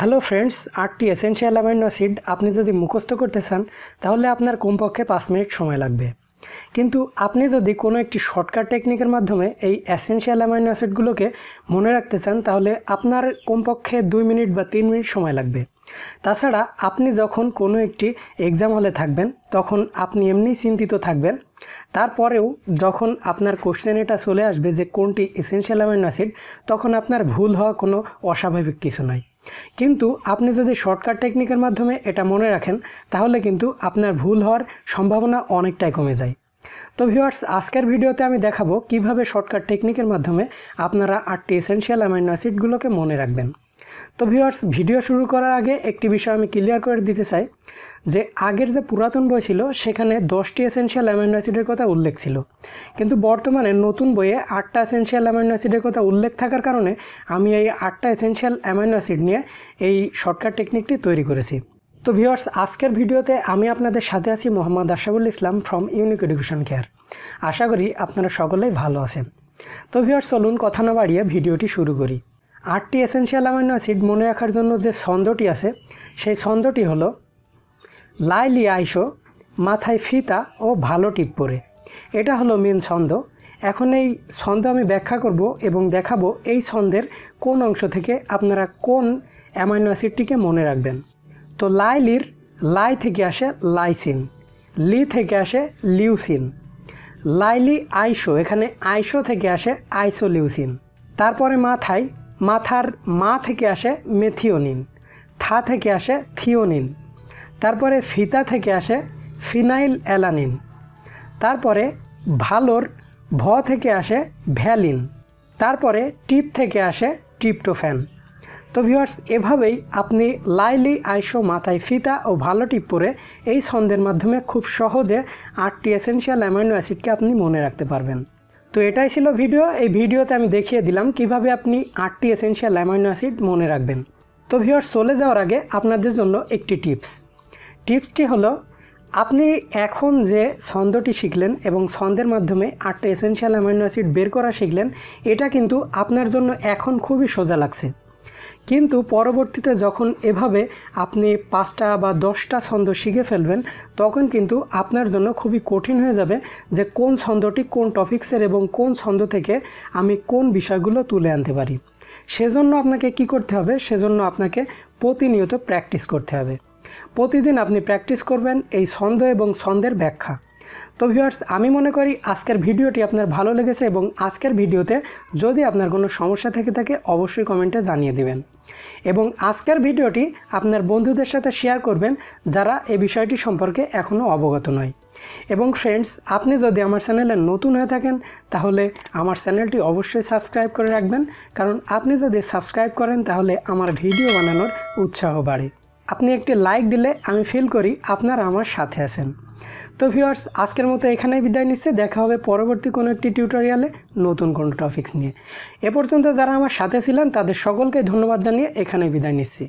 hello friends আটটি essential amino acid আপনি যদি মুখস্থ করতে চান তাহলে আপনার কমপক্ষে পাঁচ মিনিট সময় লাগবে কিন্তু আপনি যদি কোনো একটি শর্টকাট টেকনিকের মাধ্যমে এই অ্যাসেন্সিয়াল অ্যামাইনো অ্যাসিডগুলোকে মনে রাখতে চান তাহলে আপনার কমপক্ষে দুই মিনিট বা তিন মিনিট সময় লাগবে তাছাড়া আপনি যখন কোনো একটি এক্সাম হলে থাকবেন তখন আপনি এমনি চিন্তিত থাকবেন তারপরেও যখন আপনার কোশ্চেন এটা চলে আসবে যে কোনটি এসেনশিয়াল অ্যামাইনো অ্যাসিড তখন আপনার ভুল হওয়া কোনো অস্বাভাবিক কিছু নয় কিন্তু আপনি যদি শর্টকাট টেকনিকের মাধ্যমে এটা মনে রাখেন তাহলে কিন্তু আপনার ভুল হওয়ার সম্ভাবনা অনেকটাই কমে যায় তো ভিউয়ার্স আজকের ভিডিওতে আমি দেখাবো কিভাবে শর্টকাট টেকনিকের মাধ্যমে আপনারা আটটি এসেনশিয়াল অ্যামাইনো অ্যাসিডগুলোকে মনে রাখবেন তো ভিউয়ার্স ভিডিও শুরু করার আগে একটি বিষয় আমি ক্লিয়ার করে দিতে চাই যে আগের যে পুরাতন বই ছিল সেখানে দশটি এসেন্সিয়াল অ্যামাইনো অ্যাসিডের কথা উল্লেখ ছিল কিন্তু বর্তমানে নতুন বইয়ে আটটা এসেন্সিয়াল অ্যামাইনো অ্যাসিডের কথা উল্লেখ থাকার কারণে আমি এই আটটা এসেন্সিয়াল অ্যামাইনো অ্যাসিড নিয়ে এই শর্টকাট টেকনিকটি তৈরি করেছি তো ভিউয়ার্স আজকের ভিডিওতে আমি আপনাদের সাথে আছি Mohammad Ashabul Islam from unique education care আশা করি আপনারা সকলেই ভালো আছেন তো ভিউয়ার্স চলুন কথা না বাড়িয়ে ভিডিওটি শুরু করি আটটি এসেন্সিয়াল অ্যামাইনো অ্যাসিড মনে রাখার জন্য যে ছন্দটি আছে সেই ছন্দটি হল লাইলি আইসো মাথায় ফিতা ও ভালো টিপ পরে এটা হলো মেন ছন্দ এখন এই ছন্দ আমি ব্যাখ্যা করব এবং দেখাবো এই ছন্দের কোন অংশ থেকে আপনারা কোন অ্যামাইনো অ্যাসিডটিকে মনে রাখবেন তো লাইলির লাই থেকে আসে লাইসিন লি থেকে আসে লিউসিন লাইলি আইসো এখানে আইসো থেকে আসে আইসোলিউসিন তারপরে মাথায় মাথার মা থেকে আসে মেথিওনিন থা থেকে আসে থিওনিন তারপরে ফিতা থেকে আসে ফিনাইল অ্যালানিন তারপরে ভালোর ভ থেকে আসে ভ্যালিন তারপরে টিপ থেকে আসে টিপটোফ্যান তো ভিওয়ার্স এভাবেই আপনি লাইলি আইসো মাথায় ফিতা ও ভালো টিপ পরে এই ছন্দের মাধ্যমে খুব সহজে আটটি এসেনশিয়াল অ্যামাইনো অ্যাসিডকে আপনি মনে রাখতে পারবেন তো এটাই ছিল ভিডিও এই ভিডিওতে আমি দেখিয়ে দিলাম কিভাবে আপনি আটটি এসেনশিয়াল অ্যামাইনো অ্যাসিড মনে রাখবেন তো ভিওর চলে যাওয়ার আগে আপনাদের জন্য একটি টিপস টিপসটি হলো আপনি এখন যে ছন্দটি শিখলেন এবং ছন্দের মাধ্যমে আটটা এসেনশিয়াল অ্যামাইনো অ্যাসিড বের করা শিখলেন এটা কিন্তু আপনার জন্য এখন খুবই সোজা লাগছে কিন্তু পরবর্তীতে যখন এভাবে আপনি পাঁচটা বা দশটা ছন্দ শিখে ফেলবেন তখন কিন্তু আপনার জন্য খুবই কঠিন হয়ে যাবে যে কোন ছন্দটি কোন টপিক্সের এবং কোন ছন্দ থেকে আমি কোন বিষয়গুলো তুলে আনতে পারি সেজন্য আপনাকে কি করতে হবে সেজন্য আপনাকে প্রতিনিয়ত প্র্যাকটিস করতে হবে প্রতিদিন আপনি প্র্যাকটিস করবেন এই ছন্দ এবং ছন্দের ব্যাখ্যা তো ভিউয়ার্স আমি মনে করি আজকের ভিডিওটি আপনার ভালো লেগেছে এবং আজকের ভিডিওতে যদি আপনার কোনো সমস্যা থেকে থাকে অবশ্যই কমেন্টে জানিয়ে দিবেন এবং আজকের ভিডিওটি আপনার বন্ধুদের সাথে শেয়ার করবেন যারা এই বিষয়টি সম্পর্কে এখনও অবগত নয় এবং ফ্রেন্ডস আপনি যদি আমার চ্যানেলে নতুন হয়ে থাকেন তাহলে আমার চ্যানেলটি অবশ্যই সাবস্ক্রাইব করে রাখবেন কারণ আপনি যদি সাবস্ক্রাইব করেন তাহলে আমার ভিডিও বানানোর উৎসাহ বাড়ে আপনি একটি লাইক দিলে আমি ফিল করি আপনারা আমার সাথে আছেন তো ভিউয়ার্স আজকের মতো এখানেই বিদায় নিচ্ছে দেখা হবে পরবর্তী কোনো একটি টিউটোরিয়ালে নতুন কোনো টপিক্স নিয়ে এ পর্যন্ত যারা আমার সাথে ছিলেন তাদের সকলকে ধন্যবাদ জানিয়ে এখানেই বিদায় নিচ্ছি